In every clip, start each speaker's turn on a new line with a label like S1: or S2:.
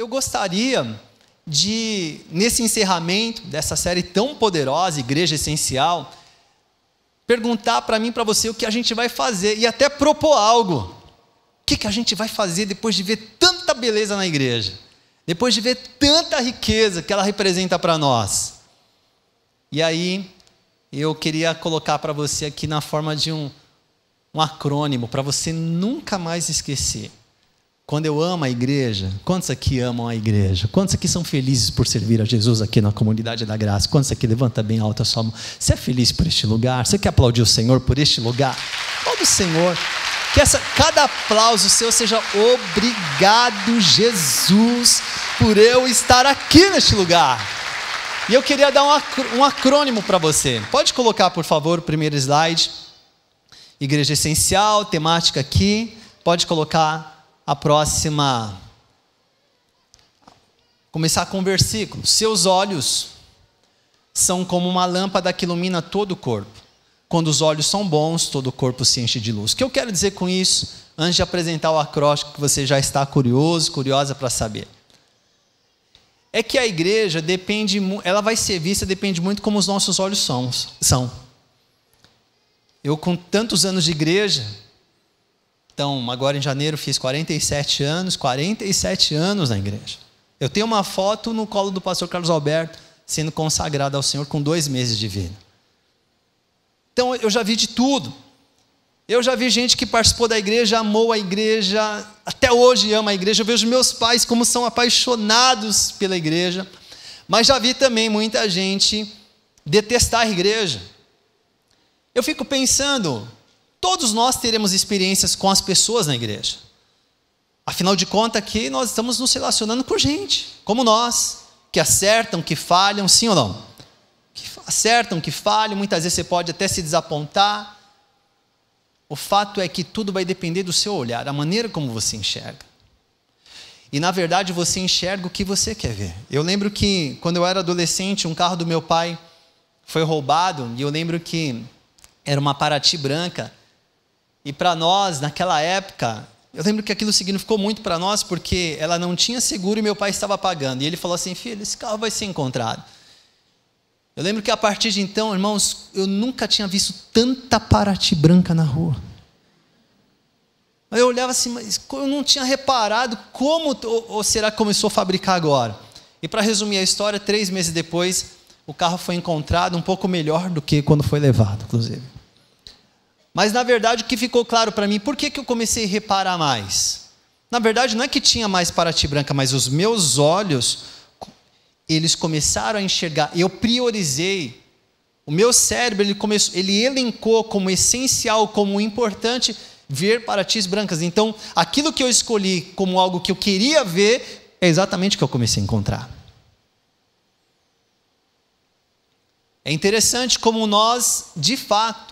S1: eu gostaria de, nesse encerramento dessa série tão poderosa, Igreja Essencial, perguntar para mim, para você, o que a gente vai fazer e até propor algo. O que, que a gente vai fazer depois de ver tanta beleza na igreja? Depois de ver tanta riqueza que ela representa para nós? E aí, eu queria colocar para você aqui na forma de um, um acrônimo, para você nunca mais esquecer. Quando eu amo a igreja, quantos aqui amam a igreja? Quantos aqui são felizes por servir a Jesus aqui na comunidade da graça? Quantos aqui levanta bem alta a sua mão? Você é feliz por este lugar? Você quer aplaudir o Senhor por este lugar? Todo o Senhor. Que essa, cada aplauso seu seja obrigado, Jesus, por eu estar aqui neste lugar. E eu queria dar um acrônimo para você. Pode colocar, por favor, o primeiro slide. Igreja essencial, temática aqui. Pode colocar a próxima. Começar com um versículo. Seus olhos são como uma lâmpada que ilumina todo o corpo. Quando os olhos são bons, todo o corpo se enche de luz. O que eu quero dizer com isso, antes de apresentar o acróstico que você já está curioso, curiosa para saber? É que a igreja depende, ela vai ser vista, depende muito como os nossos olhos são. Eu, com tantos anos de igreja, então, agora em janeiro fiz 47 anos, 47 anos na igreja. Eu tenho uma foto no colo do pastor Carlos Alberto sendo consagrado ao Senhor com dois meses de vida. Então, eu já vi de tudo. Eu já vi gente que participou da igreja, amou a igreja, até hoje ama a igreja. Eu vejo meus pais como são apaixonados pela igreja. Mas já vi também muita gente detestar a igreja. Eu fico pensando, Todos nós teremos experiências com as pessoas na igreja. Afinal de contas, aqui nós estamos nos relacionando com gente, como nós, que acertam, que falham, sim ou não? Que acertam, que falham, muitas vezes você pode até se desapontar. O fato é que tudo vai depender do seu olhar, da maneira como você enxerga. E na verdade você enxerga o que você quer ver. Eu lembro que quando eu era adolescente, um carro do meu pai foi roubado, e eu lembro que era uma parati branca, e para nós, naquela época, eu lembro que aquilo significou muito para nós, porque ela não tinha seguro e meu pai estava pagando. E ele falou assim: filho, esse carro vai ser encontrado. Eu lembro que a partir de então, irmãos, eu nunca tinha visto tanta parati branca na rua. Eu olhava assim, mas eu não tinha reparado como, ou será que começou a fabricar agora? E para resumir a história, três meses depois, o carro foi encontrado um pouco melhor do que quando foi levado, inclusive. Mas na verdade o que ficou claro para mim, por que, que eu comecei a reparar mais? Na verdade não é que tinha mais parati branca, mas os meus olhos eles começaram a enxergar. Eu priorizei. O meu cérebro ele começou, ele elencou como essencial, como importante ver paratis brancas. Então, aquilo que eu escolhi como algo que eu queria ver é exatamente o que eu comecei a encontrar. É interessante como nós, de fato,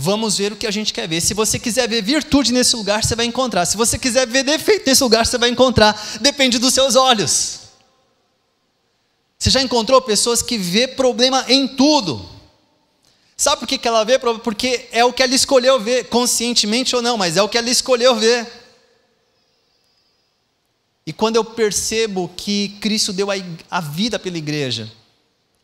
S1: vamos ver o que a gente quer ver. Se você quiser ver virtude nesse lugar, você vai encontrar. Se você quiser ver defeito nesse lugar, você vai encontrar. Depende dos seus olhos. Você já encontrou pessoas que vê problema em tudo? Sabe por que, que ela vê Porque é o que ela escolheu ver, conscientemente ou não, mas é o que ela escolheu ver. E quando eu percebo que Cristo deu a vida pela igreja,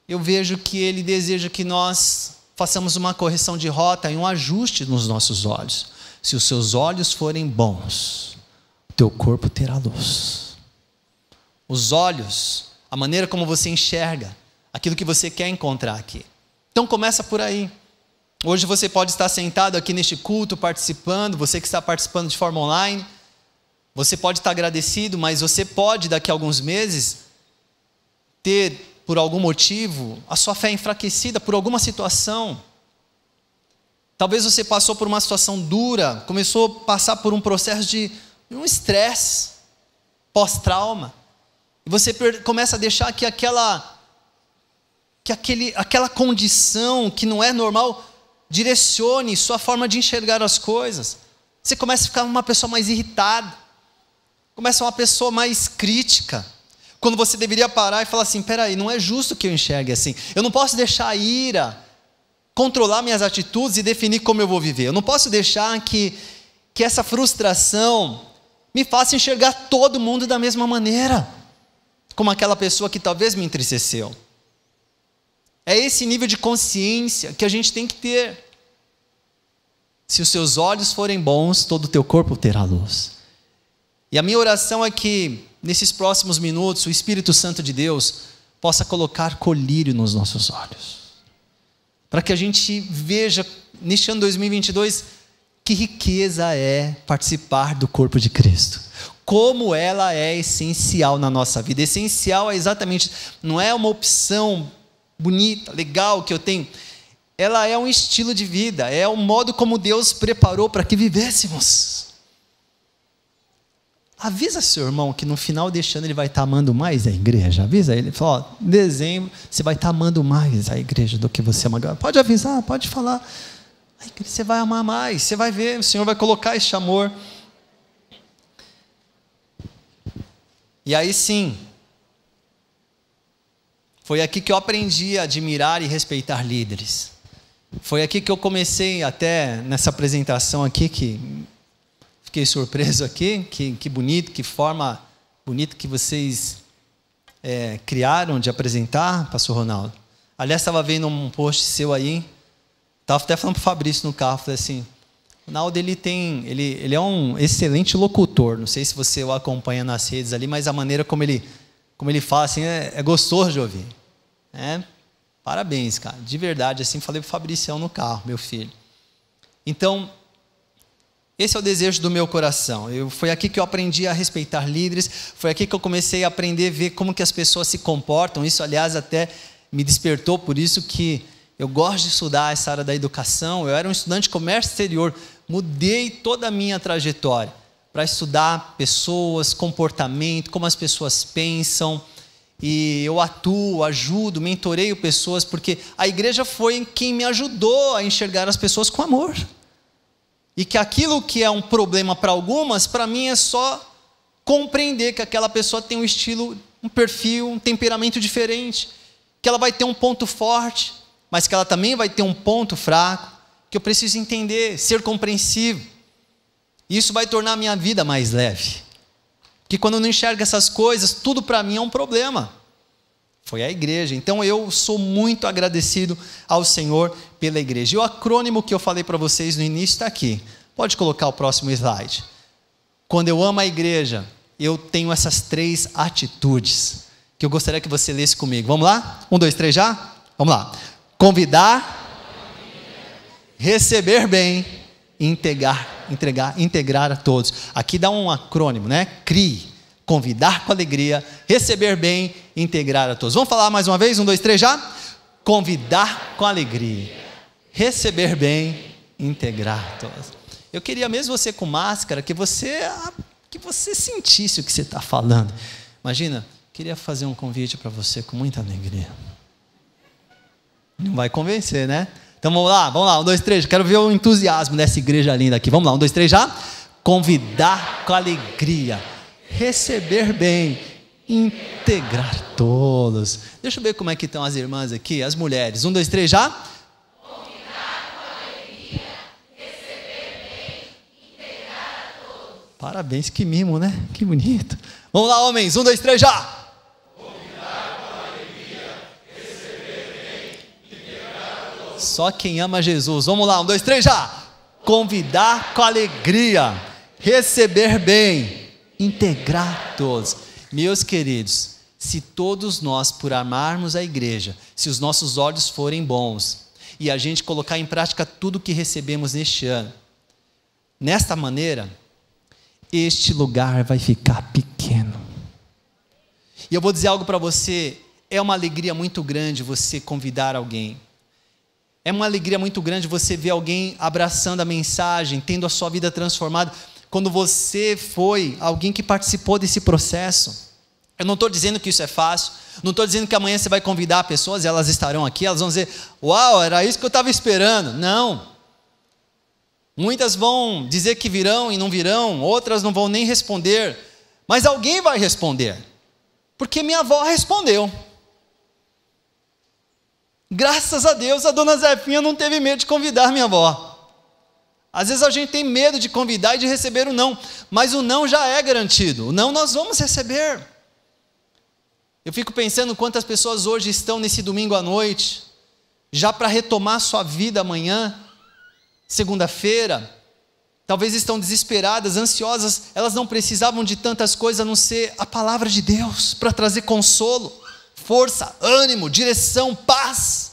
S1: eu vejo que Ele deseja que nós façamos uma correção de rota e um ajuste nos nossos olhos. Se os seus olhos forem bons, teu corpo terá luz. Os olhos, a maneira como você enxerga, aquilo que você quer encontrar aqui. Então começa por aí. Hoje você pode estar sentado aqui neste culto participando, você que está participando de forma online, você pode estar agradecido, mas você pode daqui a alguns meses ter por algum motivo, a sua fé é enfraquecida por alguma situação. Talvez você passou por uma situação dura, começou a passar por um processo de um estresse pós-trauma. E você começa a deixar que aquela que aquele, aquela condição que não é normal direcione sua forma de enxergar as coisas. Você começa a ficar uma pessoa mais irritada, começa uma pessoa mais crítica. Quando você deveria parar e falar assim: peraí, não é justo que eu enxergue assim. Eu não posso deixar a ira controlar minhas atitudes e definir como eu vou viver. Eu não posso deixar que, que essa frustração me faça enxergar todo mundo da mesma maneira, como aquela pessoa que talvez me entristeceu. É esse nível de consciência que a gente tem que ter. Se os seus olhos forem bons, todo o teu corpo terá luz. E a minha oração é que nesses próximos minutos, o Espírito Santo de Deus possa colocar colírio nos nossos olhos. Para que a gente veja, neste ano 2022, que riqueza é participar do corpo de Cristo. Como ela é essencial na nossa vida. Essencial é exatamente, não é uma opção bonita, legal que eu tenho. Ela é um estilo de vida, é o modo como Deus preparou para que vivêssemos. Avisa seu irmão que no final deste ano ele vai estar tá amando mais a igreja. Avisa ele. Fala, em dezembro você vai estar tá amando mais a igreja do que você ama agora. Pode avisar, pode falar. Você vai amar mais, você vai ver, o Senhor vai colocar este amor. E aí sim, foi aqui que eu aprendi a admirar e respeitar líderes. Foi aqui que eu comecei, até nessa apresentação aqui, que fiquei surpreso aqui, que, que bonito, que forma bonita que vocês é, criaram de apresentar, pastor Ronaldo. Aliás, estava vendo um post seu aí, estava até falando para o Fabrício no carro, falei assim, Ronaldo, ele tem, ele, ele é um excelente locutor, não sei se você o acompanha nas redes ali, mas a maneira como ele, como ele fala, assim, é, é gostoso de ouvir, né? Parabéns, cara, de verdade, assim, falei para o Fabricião no carro, meu filho. Então, esse é o desejo do meu coração. Eu, foi aqui que eu aprendi a respeitar líderes, foi aqui que eu comecei a aprender a ver como que as pessoas se comportam. Isso, aliás, até me despertou, por isso que eu gosto de estudar essa área da educação. Eu era um estudante de comércio exterior, mudei toda a minha trajetória para estudar pessoas, comportamento, como as pessoas pensam. E eu atuo, ajudo, mentoreio pessoas, porque a igreja foi quem me ajudou a enxergar as pessoas com amor. E que aquilo que é um problema para algumas, para mim é só compreender que aquela pessoa tem um estilo, um perfil, um temperamento diferente, que ela vai ter um ponto forte, mas que ela também vai ter um ponto fraco, que eu preciso entender, ser compreensivo. E isso vai tornar a minha vida mais leve. Que quando eu não enxergo essas coisas, tudo para mim é um problema. Foi a igreja. Então eu sou muito agradecido ao Senhor pela igreja. E o acrônimo que eu falei para vocês no início está aqui. Pode colocar o próximo slide. Quando eu amo a igreja, eu tenho essas três atitudes que eu gostaria que você lesse comigo. Vamos lá? Um, dois, três já? Vamos lá. Convidar, receber bem, integrar, entregar, integrar a todos. Aqui dá um acrônimo, né? CRI. Convidar com alegria, receber bem, integrar a todos. Vamos falar mais uma vez? Um, dois, três já? Convidar com alegria receber bem, integrar todos. Eu queria mesmo você com máscara, que você ah, que você sentisse o que você está falando. Imagina, queria fazer um convite para você com muita alegria. Não vai convencer, né? Então vamos lá, vamos lá, um, dois, três. Quero ver o entusiasmo dessa igreja linda aqui. Vamos lá, um, dois, três já. Convidar com alegria, receber bem, integrar todos. Deixa eu ver como é que estão as irmãs aqui, as mulheres. Um, dois, três já Parabéns, que mimo, né? Que bonito. Vamos lá, homens. Um, dois, três, já! Só quem ama Jesus. Vamos lá, um, dois, três, já! Convidar com alegria, receber bem, integrar todos. Meus queridos, se todos nós, por amarmos a igreja, se os nossos olhos forem bons e a gente colocar em prática tudo o que recebemos neste ano, nesta maneira, este lugar vai ficar pequeno. E eu vou dizer algo para você: é uma alegria muito grande você convidar alguém. É uma alegria muito grande você ver alguém abraçando a mensagem, tendo a sua vida transformada, quando você foi alguém que participou desse processo. Eu não estou dizendo que isso é fácil, não estou dizendo que amanhã você vai convidar pessoas e elas estarão aqui, elas vão dizer, uau, era isso que eu estava esperando. Não. Muitas vão dizer que virão e não virão, outras não vão nem responder, mas alguém vai responder, porque minha avó respondeu. Graças a Deus a dona Zefinha não teve medo de convidar minha avó. Às vezes a gente tem medo de convidar e de receber o não, mas o não já é garantido, o não nós vamos receber. Eu fico pensando quantas pessoas hoje estão nesse domingo à noite, já para retomar sua vida amanhã, segunda-feira, talvez estão desesperadas, ansiosas, elas não precisavam de tantas coisas a não ser a palavra de Deus para trazer consolo, força, ânimo, direção, paz.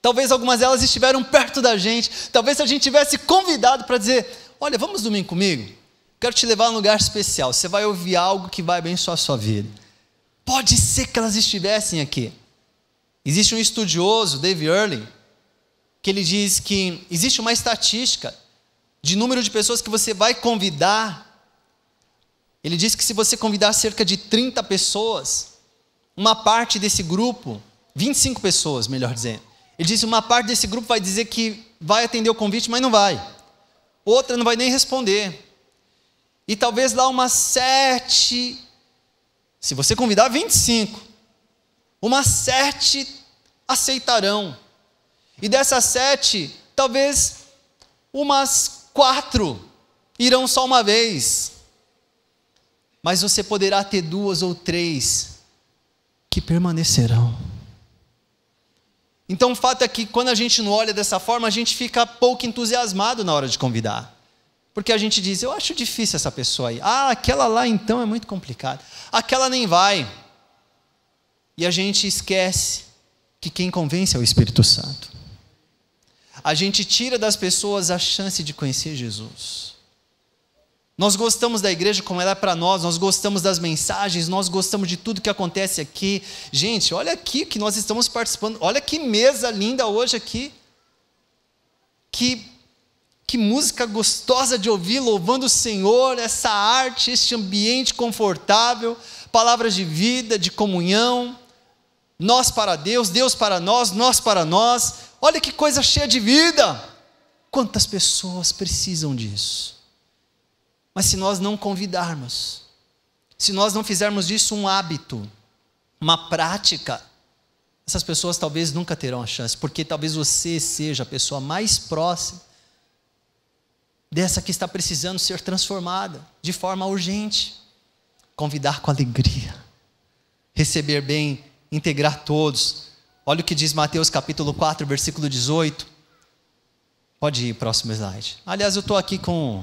S1: Talvez algumas delas estiveram perto da gente, talvez se a gente tivesse convidado para dizer: Olha, vamos dormir comigo? Quero te levar a um lugar especial, você vai ouvir algo que vai abençoar a sua vida. Pode ser que elas estivessem aqui. Existe um estudioso, Dave Early que ele diz que existe uma estatística de número de pessoas que você vai convidar. Ele diz que se você convidar cerca de 30 pessoas, uma parte desse grupo, 25 pessoas, melhor dizendo, ele diz que uma parte desse grupo vai dizer que vai atender o convite, mas não vai. Outra não vai nem responder. E talvez lá umas sete, se você convidar 25, umas sete aceitarão. E dessas sete, talvez umas quatro irão só uma vez. Mas você poderá ter duas ou três que permanecerão. Então o fato é que quando a gente não olha dessa forma, a gente fica pouco entusiasmado na hora de convidar. Porque a gente diz, eu acho difícil essa pessoa aí. Ah, aquela lá então é muito complicada. Aquela nem vai. E a gente esquece que quem convence é o Espírito Santo a gente tira das pessoas a chance de conhecer Jesus. Nós gostamos da igreja como ela é para nós, nós gostamos das mensagens, nós gostamos de tudo que acontece aqui. Gente, olha aqui que nós estamos participando, olha que mesa linda hoje aqui. Que, que música gostosa de ouvir, louvando o Senhor, essa arte, este ambiente confortável, palavras de vida, de comunhão. Nós para Deus, Deus para nós, nós para nós, Olha que coisa cheia de vida. Quantas pessoas precisam disso? Mas se nós não convidarmos, se nós não fizermos disso um hábito, uma prática, essas pessoas talvez nunca terão a chance, porque talvez você seja a pessoa mais próxima dessa que está precisando ser transformada de forma urgente. Convidar com alegria, receber bem, integrar todos, Olha o que diz Mateus capítulo 4, versículo 18. Pode ir, próximo slide. Aliás, eu estou aqui com.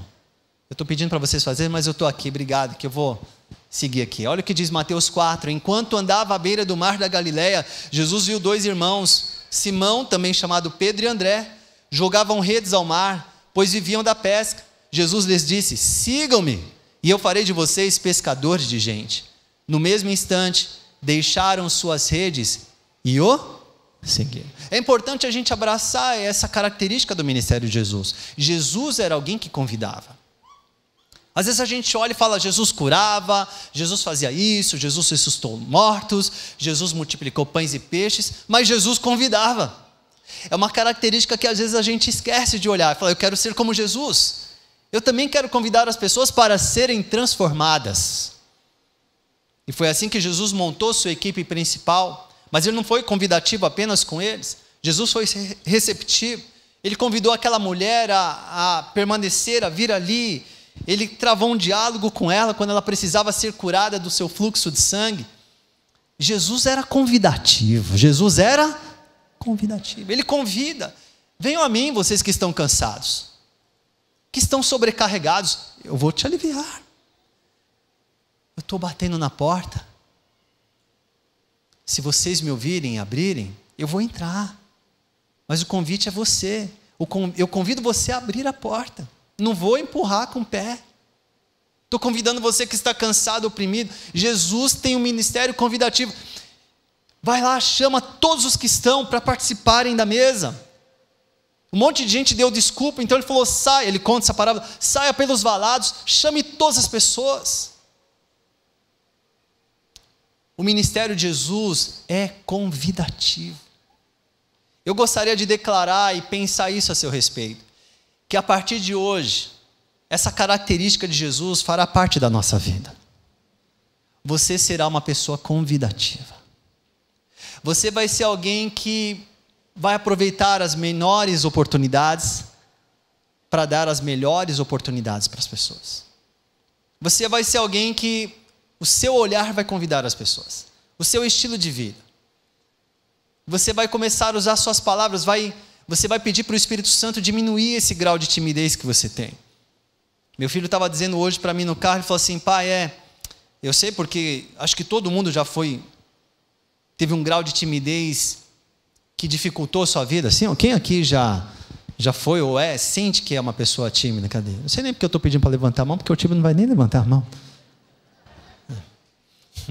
S1: Eu estou pedindo para vocês fazerem, mas eu estou aqui, obrigado, que eu vou seguir aqui. Olha o que diz Mateus 4. Enquanto andava à beira do mar da Galileia, Jesus viu dois irmãos, Simão, também chamado Pedro e André, jogavam redes ao mar, pois viviam da pesca. Jesus lhes disse: Sigam-me, e eu farei de vocês pescadores de gente. No mesmo instante, deixaram suas redes e o seguir. É importante a gente abraçar essa característica do ministério de Jesus. Jesus era alguém que convidava. Às vezes a gente olha e fala: Jesus curava, Jesus fazia isso, Jesus ressuscitou mortos, Jesus multiplicou pães e peixes, mas Jesus convidava. É uma característica que às vezes a gente esquece de olhar. Fala, eu quero ser como Jesus. Eu também quero convidar as pessoas para serem transformadas. E foi assim que Jesus montou sua equipe principal mas ele não foi convidativo apenas com eles. Jesus foi receptivo. Ele convidou aquela mulher a, a permanecer, a vir ali. Ele travou um diálogo com ela quando ela precisava ser curada do seu fluxo de sangue. Jesus era convidativo. Jesus era convidativo. Ele convida. Venham a mim, vocês que estão cansados, que estão sobrecarregados. Eu vou te aliviar. Eu estou batendo na porta se vocês me ouvirem e abrirem, eu vou entrar. Mas o convite é você. Eu convido você a abrir a porta. Não vou empurrar com o pé. Estou convidando você que está cansado, oprimido. Jesus tem um ministério convidativo. Vai lá, chama todos os que estão para participarem da mesa. Um monte de gente deu desculpa, então ele falou: saia. ele conta essa parábola, saia pelos valados, chame todas as pessoas. O ministério de Jesus é convidativo. Eu gostaria de declarar e pensar isso a seu respeito, que a partir de hoje, essa característica de Jesus fará parte da nossa vida. Você será uma pessoa convidativa. Você vai ser alguém que vai aproveitar as menores oportunidades para dar as melhores oportunidades para as pessoas. Você vai ser alguém que o seu olhar vai convidar as pessoas. O seu estilo de vida. Você vai começar a usar suas palavras, vai, você vai pedir para o Espírito Santo diminuir esse grau de timidez que você tem. Meu filho estava dizendo hoje para mim no carro, ele falou assim: pai, é, eu sei porque acho que todo mundo já foi, teve um grau de timidez que dificultou a sua vida. Assim, quem aqui já já foi ou é, sente que é uma pessoa tímida? Cadê? Não sei nem porque eu estou pedindo para levantar a mão, porque o tímido não vai nem levantar a mão.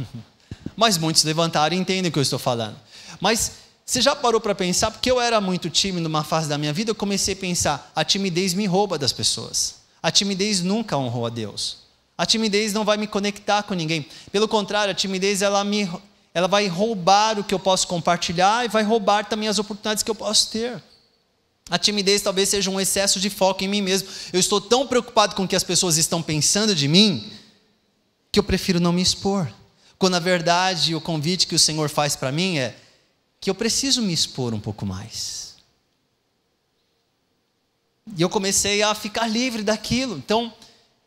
S1: Mas muitos levantaram e entendem o que eu estou falando. Mas você já parou para pensar? Porque eu era muito tímido numa fase da minha vida, eu comecei a pensar: a timidez me rouba das pessoas. A timidez nunca honrou a Deus. A timidez não vai me conectar com ninguém. Pelo contrário, a timidez ela me ela vai roubar o que eu posso compartilhar e vai roubar também as oportunidades que eu posso ter. A timidez talvez seja um excesso de foco em mim mesmo. Eu estou tão preocupado com o que as pessoas estão pensando de mim que eu prefiro não me expor quando na verdade o convite que o Senhor faz para mim é que eu preciso me expor um pouco mais. E eu comecei a ficar livre daquilo. Então,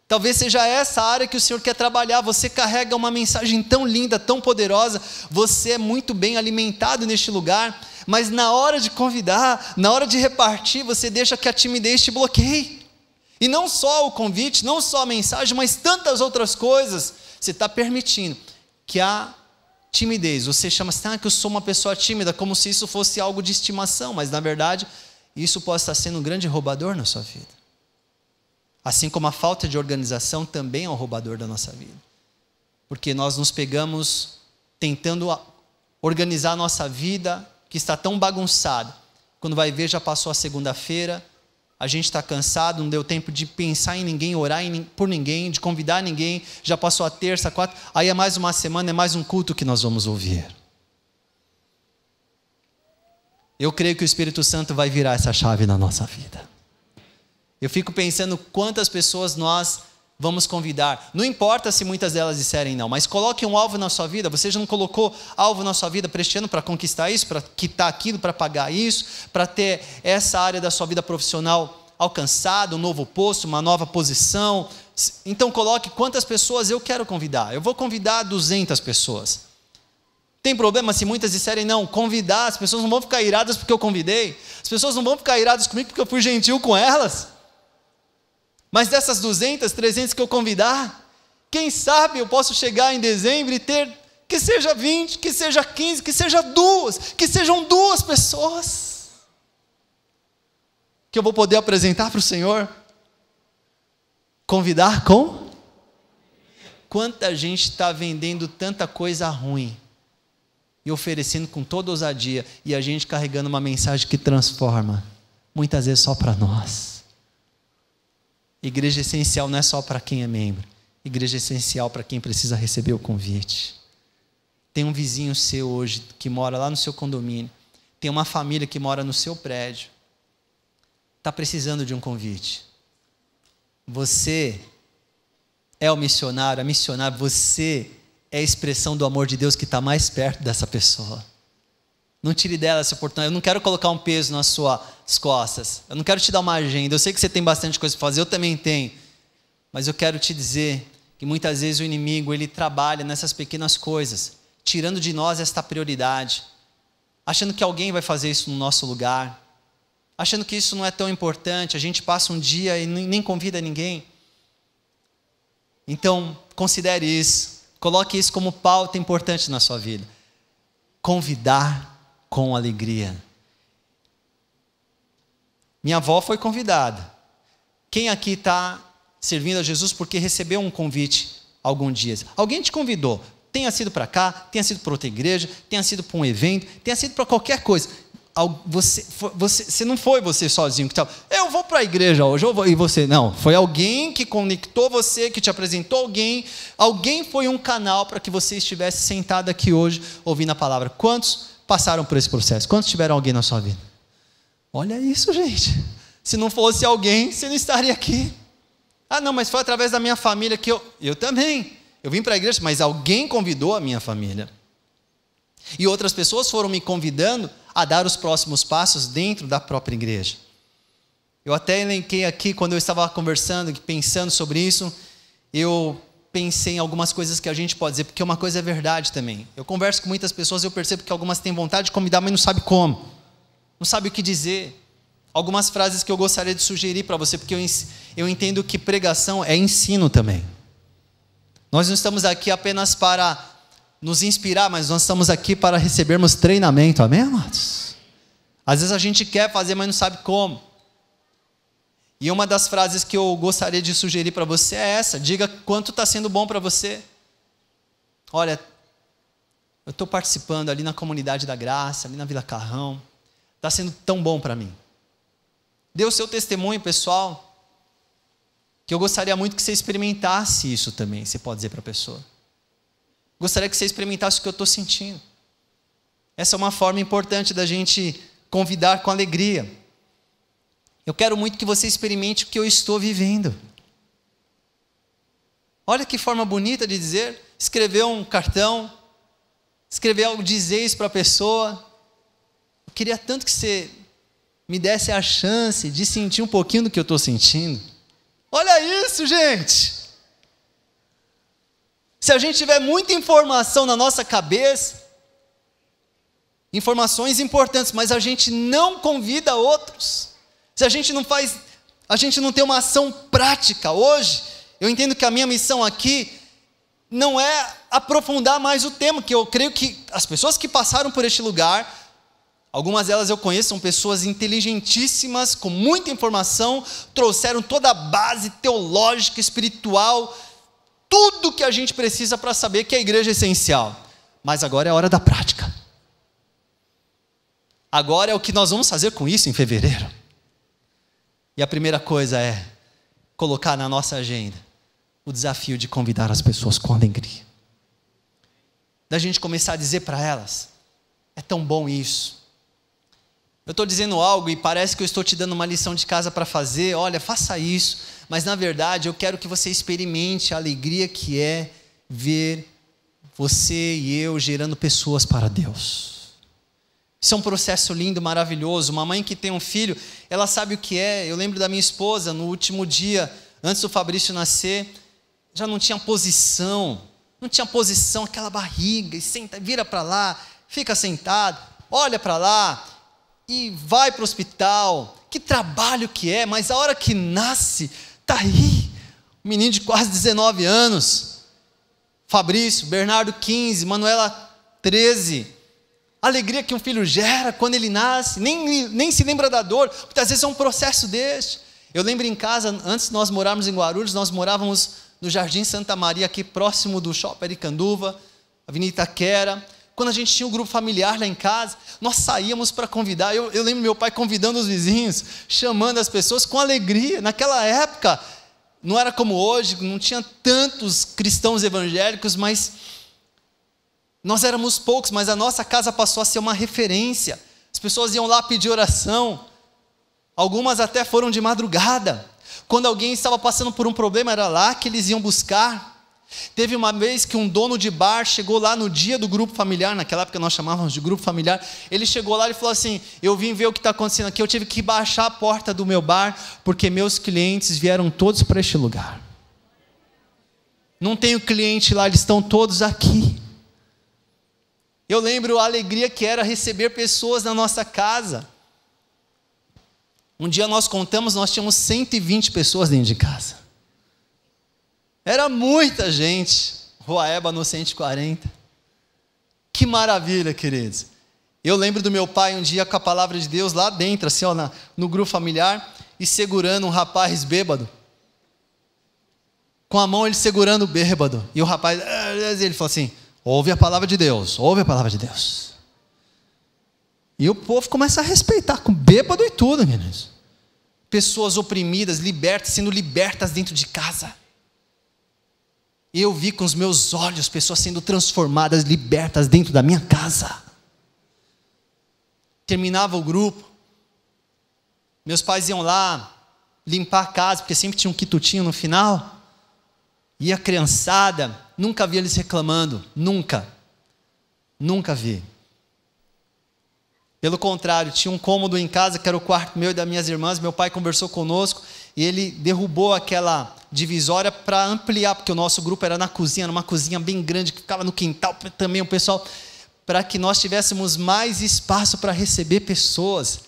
S1: talvez seja essa área que o Senhor quer trabalhar. Você carrega uma mensagem tão linda, tão poderosa, você é muito bem alimentado neste lugar, mas na hora de convidar, na hora de repartir, você deixa que a timidez te bloqueie. E não só o convite, não só a mensagem, mas tantas outras coisas você está permitindo que a timidez. Você chama assim, ah, que eu sou uma pessoa tímida, como se isso fosse algo de estimação, mas na verdade, isso pode estar sendo um grande roubador na sua vida. Assim como a falta de organização também é um roubador da nossa vida. Porque nós nos pegamos tentando organizar a nossa vida que está tão bagunçada. Quando vai ver, já passou a segunda-feira, a gente está cansado, não deu tempo de pensar em ninguém, orar em, por ninguém, de convidar ninguém, já passou a terça, a quarta, aí é mais uma semana, é mais um culto que nós vamos ouvir. Eu creio que o Espírito Santo vai virar essa chave na nossa vida. Eu fico pensando quantas pessoas nós vamos convidar. Não importa se muitas delas disserem não, mas coloque um alvo na sua vida. Você já não colocou alvo na sua vida para este ano para conquistar isso, para quitar aquilo, para pagar isso, para ter essa área da sua vida profissional alcançada, um novo posto, uma nova posição. Então coloque quantas pessoas eu quero convidar. Eu vou convidar 200 pessoas. Tem problema se muitas disserem não, convidar, as pessoas não vão ficar iradas porque eu convidei, as pessoas não vão ficar iradas comigo porque eu fui gentil com elas. Mas dessas 200, 300 que eu convidar, quem sabe eu posso chegar em dezembro e ter que seja 20, que seja 15, que seja duas, que sejam duas pessoas que eu vou poder apresentar para o Senhor. Convidar com? Quanta gente está vendendo tanta coisa ruim e oferecendo com toda ousadia e a gente carregando uma mensagem que transforma, muitas vezes só para nós. Igreja é essencial não é só para quem é membro, igreja é essencial para quem precisa receber o convite. Tem um vizinho seu hoje que mora lá no seu condomínio, tem uma família que mora no seu prédio, está precisando de um convite. Você é o missionário, a missionária, você é a expressão do amor de Deus que está mais perto dessa pessoa. Não tire dela essa oportunidade. Eu não quero colocar um peso na sua as costas. Eu não quero te dar uma agenda. Eu sei que você tem bastante coisa para fazer, eu também tenho. Mas eu quero te dizer que muitas vezes o inimigo, ele trabalha nessas pequenas coisas, tirando de nós esta prioridade, achando que alguém vai fazer isso no nosso lugar, achando que isso não é tão importante, a gente passa um dia e nem convida ninguém. Então, considere isso. Coloque isso como pauta importante na sua vida. Convidar com alegria. Minha avó foi convidada. Quem aqui está servindo a Jesus porque recebeu um convite algum dia? Alguém te convidou, tenha sido para cá, tenha sido para outra igreja, tenha sido para um evento, tenha sido para qualquer coisa. Você, você, você, não foi você sozinho que estava. Eu vou para a igreja hoje, eu vou, e você não. Foi alguém que conectou você, que te apresentou alguém. Alguém foi um canal para que você estivesse sentado aqui hoje ouvindo a palavra. Quantos passaram por esse processo? Quantos tiveram alguém na sua vida? Olha isso, gente. Se não fosse alguém, você não estaria aqui. Ah, não, mas foi através da minha família que eu. Eu também. Eu vim para a igreja, mas alguém convidou a minha família. E outras pessoas foram me convidando a dar os próximos passos dentro da própria igreja. Eu até elenquei aqui, quando eu estava conversando, pensando sobre isso, eu pensei em algumas coisas que a gente pode dizer, porque uma coisa é verdade também. Eu converso com muitas pessoas e eu percebo que algumas têm vontade de convidar, mas não sabem como não sabe o que dizer. Algumas frases que eu gostaria de sugerir para você, porque eu, eu entendo que pregação é ensino também. Nós não estamos aqui apenas para nos inspirar, mas nós estamos aqui para recebermos treinamento, amém, amados? Às vezes a gente quer fazer, mas não sabe como. E uma das frases que eu gostaria de sugerir para você é essa: diga quanto está sendo bom para você. Olha, eu estou participando ali na comunidade da graça, ali na Vila Carrão está sendo tão bom para mim. Dê o seu testemunho pessoal, que eu gostaria muito que você experimentasse isso também, você pode dizer para a pessoa. Gostaria que você experimentasse o que eu estou sentindo. Essa é uma forma importante da gente convidar com alegria. Eu quero muito que você experimente o que eu estou vivendo. Olha que forma bonita de dizer, escrever um cartão, escrever algo, dizer isso para a pessoa, queria tanto que você me desse a chance de sentir um pouquinho do que eu estou sentindo. Olha isso, gente! Se a gente tiver muita informação na nossa cabeça, informações importantes, mas a gente não convida outros, se a gente não faz, a gente não tem uma ação prática hoje, eu entendo que a minha missão aqui não é aprofundar mais o tema, que eu creio que as pessoas que passaram por este lugar Algumas delas eu conheço, são pessoas inteligentíssimas, com muita informação, trouxeram toda a base teológica, espiritual, tudo que a gente precisa para saber que a igreja é essencial. Mas agora é a hora da prática. Agora é o que nós vamos fazer com isso em fevereiro. E a primeira coisa é colocar na nossa agenda o desafio de convidar as pessoas com alegria. Da gente começar a dizer para elas: é tão bom isso eu estou dizendo algo e parece que eu estou te dando uma lição de casa para fazer, olha, faça isso, mas na verdade eu quero que você experimente a alegria que é ver você e eu gerando pessoas para Deus. Isso é um processo lindo, maravilhoso. Uma mãe que tem um filho, ela sabe o que é. Eu lembro da minha esposa, no último dia, antes do Fabrício nascer, já não tinha posição, não tinha posição, aquela barriga, e senta, vira para lá, fica sentado, olha para lá, e vai para o hospital. Que trabalho que é, mas a hora que nasce, tá aí. Um menino de quase 19 anos. Fabrício, Bernardo 15, Manuela 13. alegria que um filho gera quando ele nasce, nem, nem se lembra da dor, muitas vezes é um processo deste. Eu lembro em casa, antes de nós morarmos em Guarulhos, nós morávamos no Jardim Santa Maria, aqui próximo do Shopping Canduva, Avenida Itaquera, quando a gente tinha um grupo familiar lá em casa, nós saíamos para convidar. Eu, eu lembro meu pai convidando os vizinhos, chamando as pessoas com alegria. Naquela época, não era como hoje, não tinha tantos cristãos evangélicos, mas nós éramos poucos, mas a nossa casa passou a ser uma referência. As pessoas iam lá pedir oração. Algumas até foram de madrugada. Quando alguém estava passando por um problema, era lá que eles iam buscar. Teve uma vez que um dono de bar chegou lá no dia do grupo familiar, naquela época nós chamávamos de grupo familiar. Ele chegou lá e falou assim: Eu vim ver o que está acontecendo aqui, eu tive que baixar a porta do meu bar, porque meus clientes vieram todos para este lugar. Não tenho cliente lá, eles estão todos aqui. Eu lembro a alegria que era receber pessoas na nossa casa. Um dia nós contamos, nós tínhamos 120 pessoas dentro de casa. Era muita gente. Eba no 140. Que maravilha, queridos. Eu lembro do meu pai um dia com a palavra de Deus lá dentro, assim, ó, na, no grupo familiar, e segurando um rapaz bêbado. Com a mão ele segurando o bêbado. E o rapaz, ele falou assim: ouve a palavra de Deus, ouve a palavra de Deus. E o povo começa a respeitar, com bêbado e tudo, meninos. Pessoas oprimidas, libertas, sendo libertas dentro de casa eu vi com os meus olhos pessoas sendo transformadas, libertas dentro da minha casa. Terminava o grupo, meus pais iam lá limpar a casa, porque sempre tinha um quitutinho no final. E a criançada, nunca vi eles reclamando, nunca. Nunca vi. Pelo contrário, tinha um cômodo em casa que era o quarto meu e das minhas irmãs. Meu pai conversou conosco e ele derrubou aquela divisória para ampliar, porque o nosso grupo era na cozinha, numa cozinha bem grande, que ficava no quintal também, o pessoal, para que nós tivéssemos mais espaço para receber pessoas.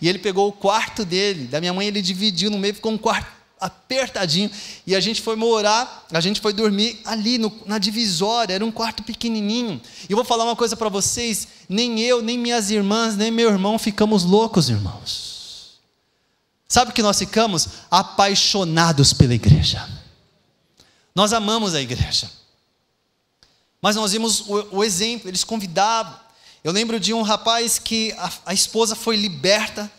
S1: E ele pegou o quarto dele, da minha mãe, ele dividiu no meio, ficou um quarto apertadinho, e a gente foi morar, a gente foi dormir ali no, na divisória, era um quarto pequenininho. E eu vou falar uma coisa para vocês: nem eu, nem minhas irmãs, nem meu irmão ficamos loucos, irmãos. Sabe que nós ficamos apaixonados pela igreja. Nós amamos a igreja. Mas nós vimos o, o exemplo, eles convidavam. Eu lembro de um rapaz que a, a esposa foi liberta,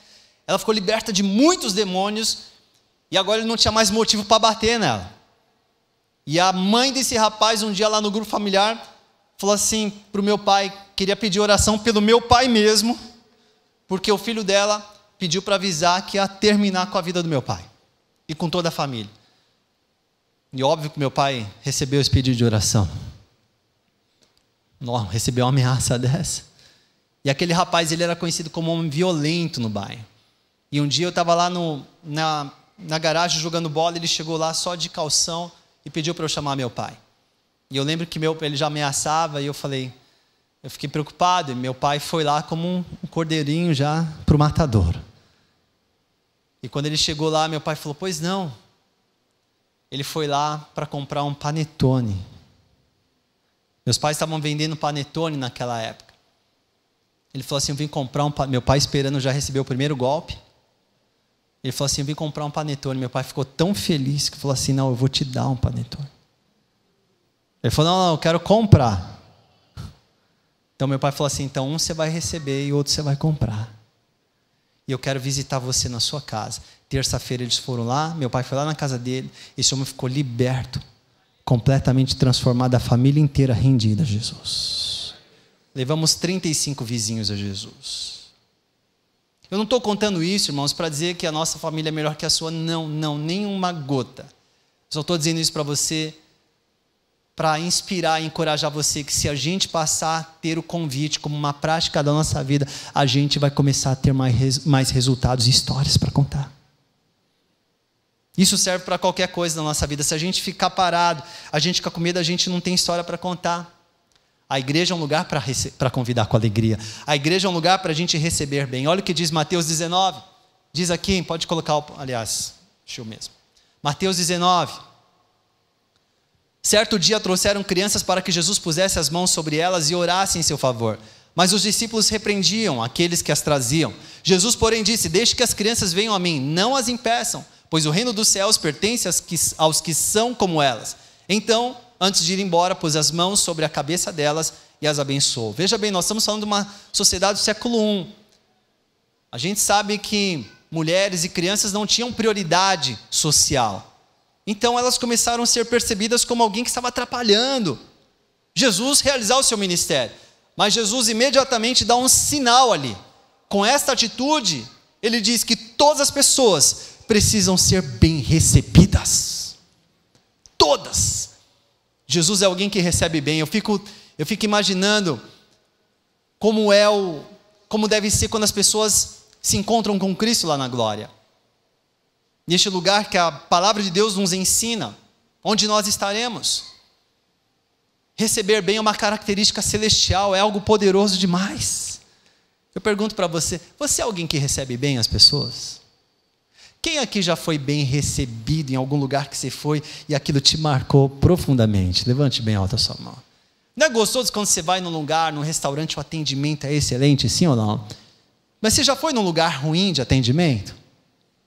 S1: ela ficou liberta de muitos demônios, e agora ele não tinha mais motivo para bater nela. E a mãe desse rapaz, um dia lá no grupo familiar, falou assim para o meu pai: queria pedir oração pelo meu pai mesmo, porque o filho dela pediu para avisar que ia terminar com a vida do meu pai e com toda a família. E óbvio que meu pai recebeu esse pedido de oração. recebeu uma ameaça dessa. E aquele rapaz, ele era conhecido como um homem violento no bairro. E um dia eu estava lá no, na, na garagem jogando bola, ele chegou lá só de calção e pediu para eu chamar meu pai. E eu lembro que meu, ele já ameaçava e eu falei, eu fiquei preocupado. E meu pai foi lá como um cordeirinho já para o matador. E quando ele chegou lá, meu pai falou: Pois não. Ele foi lá para comprar um panetone. Meus pais estavam vendendo panetone naquela época. Ele falou assim: Eu vim comprar um. Meu pai, esperando, já recebeu o primeiro golpe. Ele falou assim: Eu vim comprar um panetone. Meu pai ficou tão feliz que falou assim: Não, eu vou te dar um panetone. Ele falou: Não, não, eu quero comprar. Então meu pai falou assim: Então um você vai receber e outro você vai comprar e eu quero visitar você na sua casa. Terça-feira eles foram lá, meu pai foi lá na casa dele, esse homem ficou liberto, completamente transformado, a família inteira rendida a Jesus. Levamos 35 vizinhos a Jesus. Eu não estou contando isso, irmãos, para dizer que a nossa família é melhor que a sua, não, não, nem uma gota. Só estou dizendo isso para você para inspirar e encorajar você que se a gente passar a ter o convite como uma prática da nossa vida, a gente vai começar a ter mais, mais resultados e histórias para contar. Isso serve para qualquer coisa na nossa vida. Se a gente ficar parado, a gente fica com medo, a gente não tem história para contar. A igreja é um lugar para convidar com alegria. A igreja é um lugar para a gente receber bem. Olha o que diz Mateus 19. Diz aqui, pode colocar, aliás, deixa eu mesmo. Mateus 19, Certo dia trouxeram crianças para que Jesus pusesse as mãos sobre elas e orasse em seu favor. Mas os discípulos repreendiam aqueles que as traziam. Jesus, porém, disse: Deixe que as crianças venham a mim, não as impeçam, pois o reino dos céus pertence aos que, são como elas. Então, antes de ir embora, pôs as mãos sobre a cabeça delas e as abençoou. Veja bem, nós estamos falando de uma sociedade do século I. A gente sabe que mulheres e crianças não tinham prioridade social. Então elas começaram a ser percebidas como alguém que estava atrapalhando Jesus realizar o seu ministério. Mas Jesus imediatamente dá um sinal ali. Com esta atitude, ele diz que todas as pessoas precisam ser bem recebidas. Todas. Jesus é alguém que recebe bem. Eu fico, eu fico imaginando como é o como deve ser quando as pessoas se encontram com Cristo lá na glória neste lugar que a palavra de Deus nos ensina, onde nós estaremos. Receber bem é uma característica celestial, é algo poderoso demais. Eu pergunto para você: você é alguém que recebe bem as pessoas? Quem aqui já foi bem recebido em algum lugar que você foi e aquilo te marcou profundamente? Levante bem alta a sua mão. Não é gostoso quando você vai num lugar, num restaurante, o atendimento é excelente, sim ou não? Mas você já foi num lugar ruim de atendimento?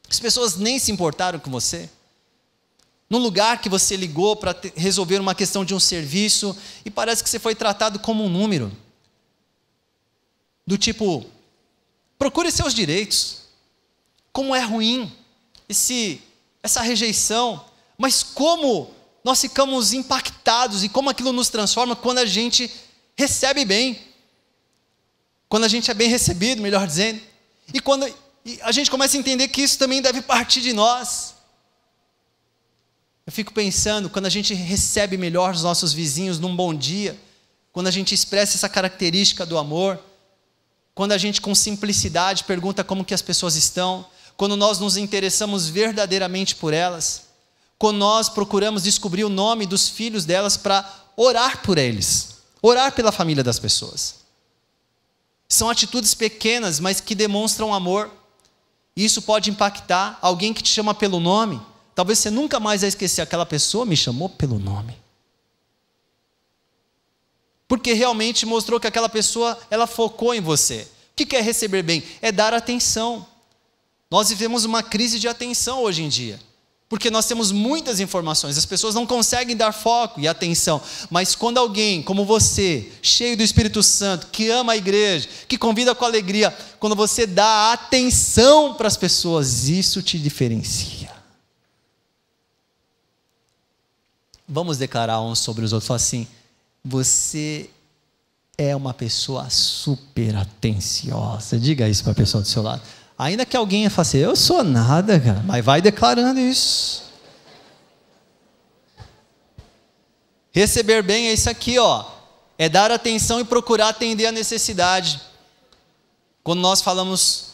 S1: As pessoas nem se importaram com você. Num lugar que você ligou para resolver uma questão de um serviço e parece que você foi tratado como um número. Do tipo, procure seus direitos. Como é ruim esse, essa rejeição, mas como nós ficamos impactados e como aquilo nos transforma quando a gente recebe bem. Quando a gente é bem recebido, melhor dizendo. E quando e a gente começa a entender que isso também deve partir de nós. Eu fico pensando, quando a gente recebe melhor os nossos vizinhos num bom dia, quando a gente expressa essa característica do amor, quando a gente com simplicidade pergunta como que as pessoas estão, quando nós nos interessamos verdadeiramente por elas, quando nós procuramos descobrir o nome dos filhos delas para orar por eles, orar pela família das pessoas. São atitudes pequenas, mas que demonstram amor. Isso pode impactar alguém que te chama pelo nome. Talvez você nunca mais vai esquecer aquela pessoa me chamou pelo nome. Porque realmente mostrou que aquela pessoa, ela focou em você. O que é receber bem? É dar atenção. Nós vivemos uma crise de atenção hoje em dia. Porque nós temos muitas informações, as pessoas não conseguem dar foco e atenção, mas quando alguém como você, cheio do Espírito Santo, que ama a igreja, que convida com alegria, quando você dá atenção para as pessoas, isso te diferencia. Vamos declarar uns sobre os outros, falar assim: você é uma pessoa super atenciosa. Diga isso para a pessoa do seu lado. Ainda que alguém faça, assim, eu sou nada, cara, mas vai declarando isso. Receber bem é isso aqui, ó. É dar atenção e procurar atender a necessidade. Quando nós falamos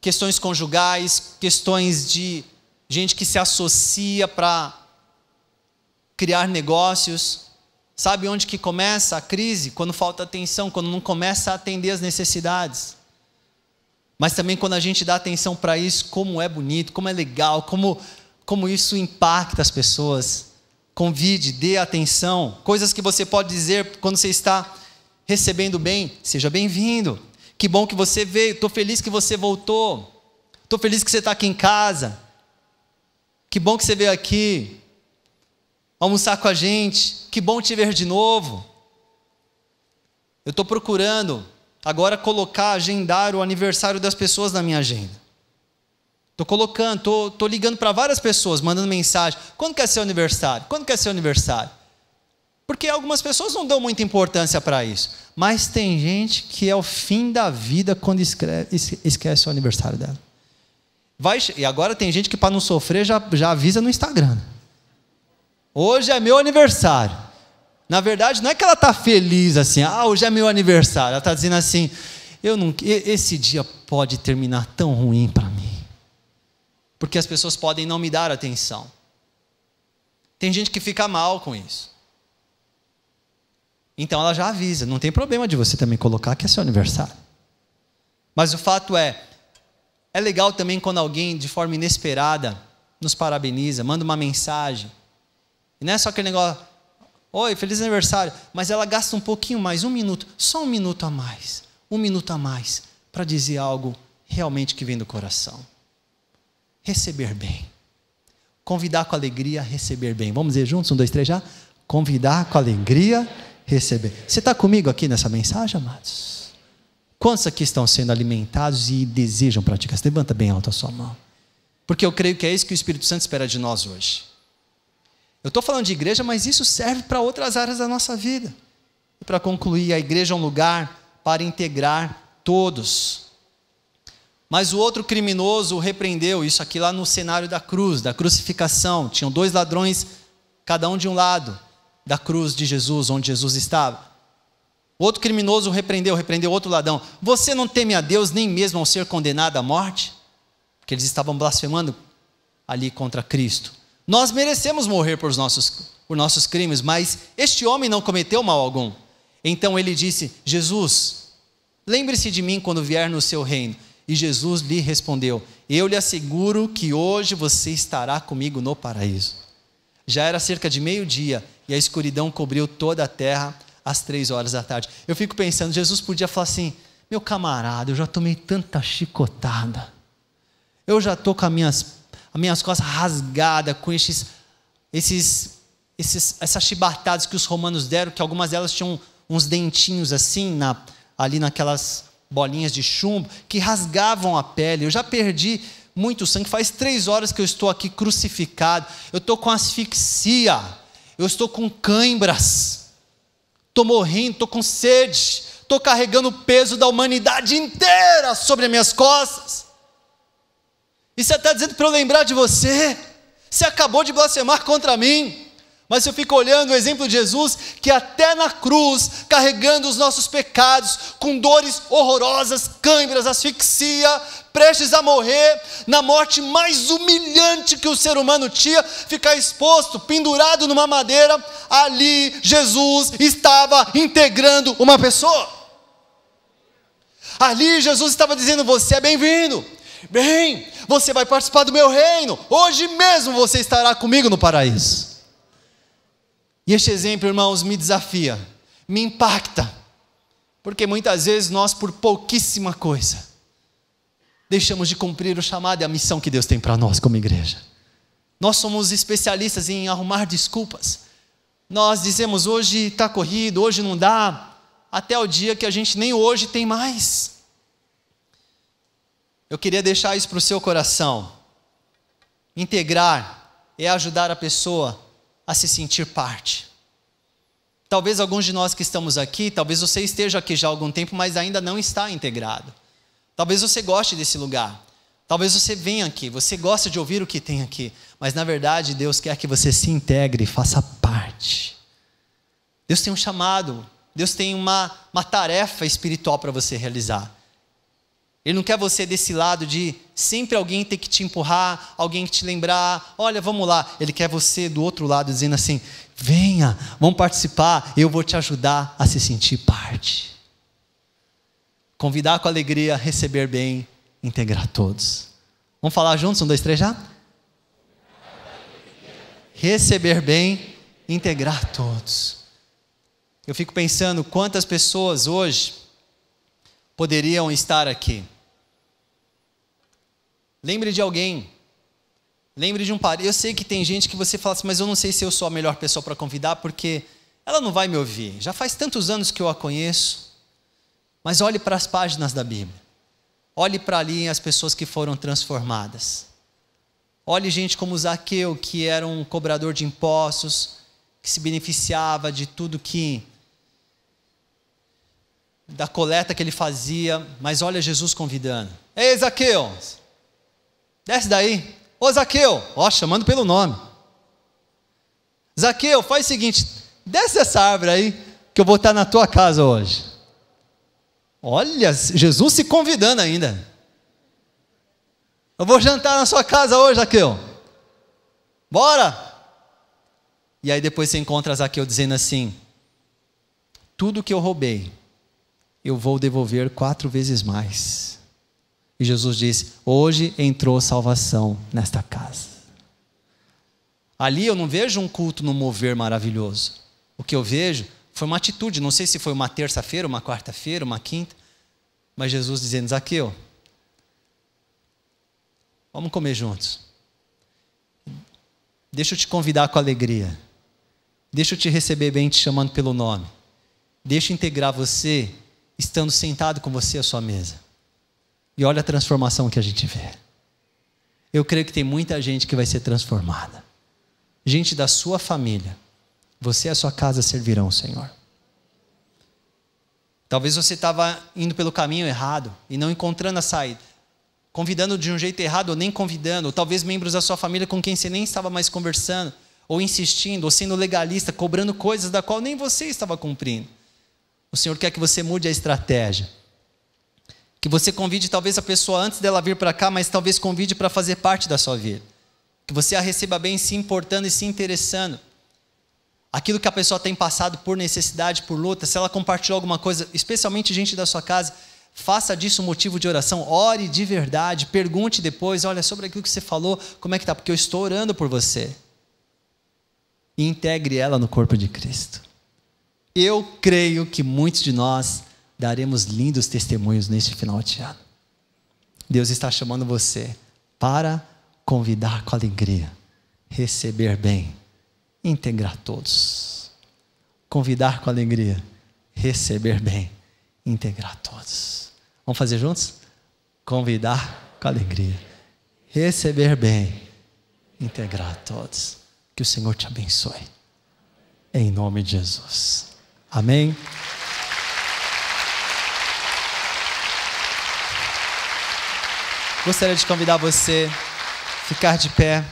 S1: questões conjugais, questões de gente que se associa para criar negócios, sabe onde que começa a crise? Quando falta atenção, quando não começa a atender as necessidades. Mas também quando a gente dá atenção para isso, como é bonito, como é legal, como, como isso impacta as pessoas. Convide, dê atenção. Coisas que você pode dizer quando você está recebendo bem. Seja bem-vindo. Que bom que você veio. Estou feliz que você voltou. Estou feliz que você está aqui em casa. Que bom que você veio aqui almoçar com a gente. Que bom te ver de novo. Eu estou procurando agora colocar, agendar o aniversário das pessoas na minha agenda. Estou colocando, estou tô, tô ligando para várias pessoas, mandando mensagem. Quando quer é ser aniversário? Quando quer é ser aniversário? Porque algumas pessoas não dão muita importância para isso. Mas tem gente que é o fim da vida quando escreve, esquece o aniversário dela. Vai, e agora tem gente que, para não sofrer, já, já avisa no Instagram. Hoje é meu aniversário. Na verdade, não é que ela está feliz assim, ah, hoje é meu aniversário. Ela está dizendo assim, eu não, esse dia pode terminar tão ruim para mim. Porque as pessoas podem não me dar atenção. Tem gente que fica mal com isso. Então ela já avisa, não tem problema de você também colocar que é seu aniversário. Mas o fato é, é legal também quando alguém de forma inesperada nos parabeniza, manda uma mensagem. E não é só aquele negócio, Oi, feliz aniversário. Mas ela gasta um pouquinho mais, um minuto, só um minuto a mais, um minuto a mais, para dizer algo realmente que vem do coração. Receber bem. Convidar com alegria, receber bem. Vamos dizer juntos? Um, dois, três já? Convidar com alegria, receber. Você está comigo aqui nessa mensagem, amados? Quantos aqui estão sendo alimentados e desejam praticar? levanta bem alto a sua mão. Porque eu creio que é isso que o Espírito Santo espera de nós hoje. Eu estou falando de igreja, mas isso serve para outras áreas da nossa vida. E para concluir, a igreja é um lugar para integrar todos. Mas o outro criminoso repreendeu isso aqui lá no cenário da cruz, da crucificação. Tinham dois ladrões, cada um de um lado da cruz de Jesus, onde Jesus estava. O outro criminoso repreendeu, repreendeu outro ladrão. Você não teme a Deus nem mesmo ao ser condenado à morte? Porque eles estavam blasfemando ali contra Cristo. Nós merecemos morrer por nossos, por nossos crimes, mas este homem não cometeu mal algum. Então ele disse: Jesus, lembre-se de mim quando vier no seu reino. E Jesus lhe respondeu: Eu lhe asseguro que hoje você estará comigo no paraíso. Já era cerca de meio-dia e a escuridão cobriu toda a terra às três horas da tarde. Eu fico pensando: Jesus podia falar assim, meu camarada, eu já tomei tanta chicotada, eu já estou com as minhas as minhas costas rasgadas com esses, esses, esses, essas chibatadas que os romanos deram, que algumas delas tinham uns dentinhos assim, na, ali naquelas bolinhas de chumbo, que rasgavam a pele. Eu já perdi muito sangue, faz três horas que eu estou aqui crucificado, eu estou com asfixia, eu estou com cãibras, estou morrendo, estou com sede, estou carregando o peso da humanidade inteira sobre as minhas costas. E você está dizendo para eu lembrar de você? Você acabou de blasfemar contra mim. Mas eu fico olhando o exemplo de Jesus, que até na cruz, carregando os nossos pecados, com dores horrorosas, câimbras, asfixia, prestes a morrer, na morte mais humilhante que o ser humano tinha, ficar exposto, pendurado numa madeira, ali Jesus estava integrando uma pessoa. Ali Jesus estava dizendo: Você é bem-vindo, Bem, você vai participar do meu reino, hoje mesmo você estará comigo no paraíso. E este exemplo, irmãos, me desafia, me impacta, porque muitas vezes nós, por pouquíssima coisa, deixamos de cumprir o chamado e a missão que Deus tem para nós como igreja. Nós somos especialistas em arrumar desculpas. Nós dizemos hoje está corrido, hoje não dá, até o dia que a gente nem hoje tem mais. Eu queria deixar isso para o seu coração. Integrar é ajudar a pessoa a se sentir parte. Talvez alguns de nós que estamos aqui, talvez você esteja aqui já há algum tempo, mas ainda não está integrado. Talvez você goste desse lugar. Talvez você venha aqui, você gosta de ouvir o que tem aqui, mas na verdade Deus quer que você se integre, e faça parte. Deus tem um chamado, Deus tem uma, uma tarefa espiritual para você realizar. Ele não quer você desse lado de sempre alguém ter que te empurrar, alguém que te lembrar, olha, vamos lá. Ele quer você do outro lado dizendo assim: venha, vamos participar, eu vou te ajudar a se sentir parte. Convidar com alegria, receber bem, integrar todos. Vamos falar juntos? Um, dois, três já? Receber bem, integrar todos. Eu fico pensando quantas pessoas hoje poderiam estar aqui Lembre de alguém. Lembre de um parente. Eu sei que tem gente que você fala assim, mas eu não sei se eu sou a melhor pessoa para convidar, porque ela não vai me ouvir. Já faz tantos anos que eu a conheço. Mas olhe para as páginas da Bíblia. Olhe para ali as pessoas que foram transformadas. Olhe gente como Zaqueu, que era um cobrador de impostos, que se beneficiava de tudo que da coleta que ele fazia, mas olha Jesus convidando. Ei, Zaqueu, Desce daí. Ô Zaqueu, ó, chamando pelo nome. Zaqueu, faz o seguinte: desce dessa árvore aí, que eu vou estar na tua casa hoje. Olha, Jesus se convidando ainda. Eu vou jantar na sua casa hoje, Zaqueu. Bora! E aí depois você encontra Zaqueu dizendo assim: Tudo que eu roubei, eu vou devolver quatro vezes mais. E Jesus disse: Hoje entrou salvação nesta casa. Ali eu não vejo um culto no mover maravilhoso. O que eu vejo foi uma atitude. Não sei se foi uma terça-feira, uma quarta-feira, uma quinta. Mas Jesus dizendo: Zaqueu, vamos comer juntos. Deixa eu te convidar com alegria. Deixa eu te receber bem te chamando pelo nome. Deixa eu integrar você estando sentado com você à sua mesa. E olha a transformação que a gente vê. Eu creio que tem muita gente que vai ser transformada. Gente da sua família. Você e a sua casa servirão ao Senhor. Talvez você estava indo pelo caminho errado e não encontrando a saída. Convidando de um jeito errado ou nem convidando. Ou talvez membros da sua família com quem você nem estava mais conversando. Ou insistindo, ou sendo legalista, cobrando coisas da qual nem você estava cumprindo. O Senhor quer que você mude a estratégia que você convide talvez a pessoa antes dela vir para cá, mas talvez convide para fazer parte da sua vida. Que você a receba bem, se importando e se interessando. Aquilo que a pessoa tem passado por necessidade, por luta, se ela compartilhou alguma coisa, especialmente gente da sua casa, faça disso um motivo de oração. Ore de verdade, pergunte depois, olha, sobre aquilo que você falou, como é que tá? Porque eu estou orando por você. E integre ela no corpo de Cristo. Eu creio que muitos de nós daremos lindos testemunhos neste final de ano. Deus está chamando você para convidar com alegria, receber bem, integrar todos. Convidar com alegria, receber bem, integrar todos. Vamos fazer juntos? Convidar com alegria, receber bem, integrar todos. Que o Senhor te abençoe. Em nome de Jesus. Amém. Gostaria de convidar você a ficar de pé.